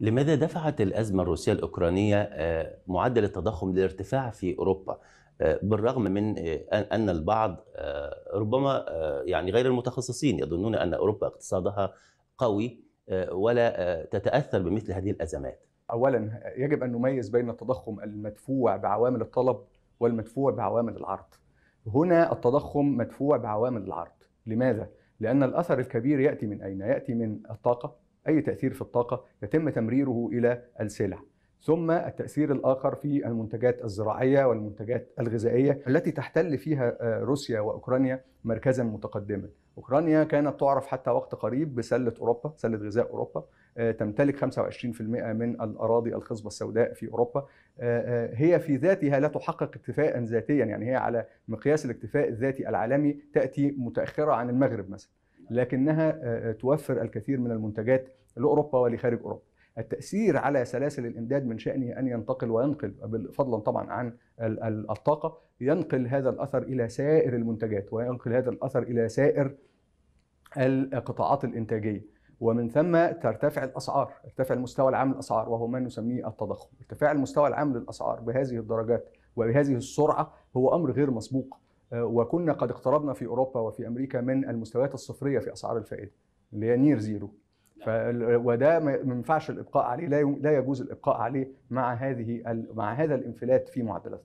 لماذا دفعت الأزمة الروسية الأوكرانية آه، معدل التضخم للارتفاع في أوروبا آه، بالرغم من آه، أن البعض ربما يعني غير المتخصصين يظنون أن أوروبا اقتصادها قوي ولا تتأثر بمثل هذه الأزمات أولا يجب أن نميز بين التضخم المدفوع بعوامل الطلب والمدفوع بعوامل العرض هنا التضخم مدفوع بعوامل العرض لماذا؟ لأن الأثر الكبير يأتي من أين؟ يأتي من الطاقة أي تأثير في الطاقة يتم تمريره إلى السلع ثم التأثير الآخر في المنتجات الزراعية والمنتجات الغذائية التي تحتل فيها آه، روسيا وأوكرانيا مركزا متقدما أوكرانيا كانت تعرف حتى وقت قريب بسلة أوروبا سلة غذاء أوروبا آه، تمتلك 25% من الأراضي الخصبة السوداء في أوروبا آه، هي في ذاتها لا تحقق اكتفاء ذاتيا يعني هي على مقياس الاكتفاء الذاتي العالمي تأتي متأخرة عن المغرب مثلا لكنها آه، آه، توفر الكثير من المنتجات لاوروبا ولخارج اوروبا. التاثير على سلاسل الامداد من شانه ان ينتقل وينقل فضلا طبعا عن الطاقه ينقل هذا الاثر الى سائر المنتجات وينقل هذا الاثر الى سائر القطاعات الانتاجيه. ومن ثم ترتفع الاسعار، ارتفع المستوى العام للاسعار وهو ما نسميه التضخم، ارتفاع المستوى العام للاسعار بهذه الدرجات وبهذه السرعه هو امر غير مسبوق، آه، وكنا قد اقتربنا في اوروبا وفي امريكا من المستويات الصفريه في اسعار الفائده اللي هي نير زيرو نعم. ف... وده ما ينفعش الابقاء عليه لا, ي... لا يجوز الابقاء عليه مع هذه ال... مع هذا الانفلات في معدلات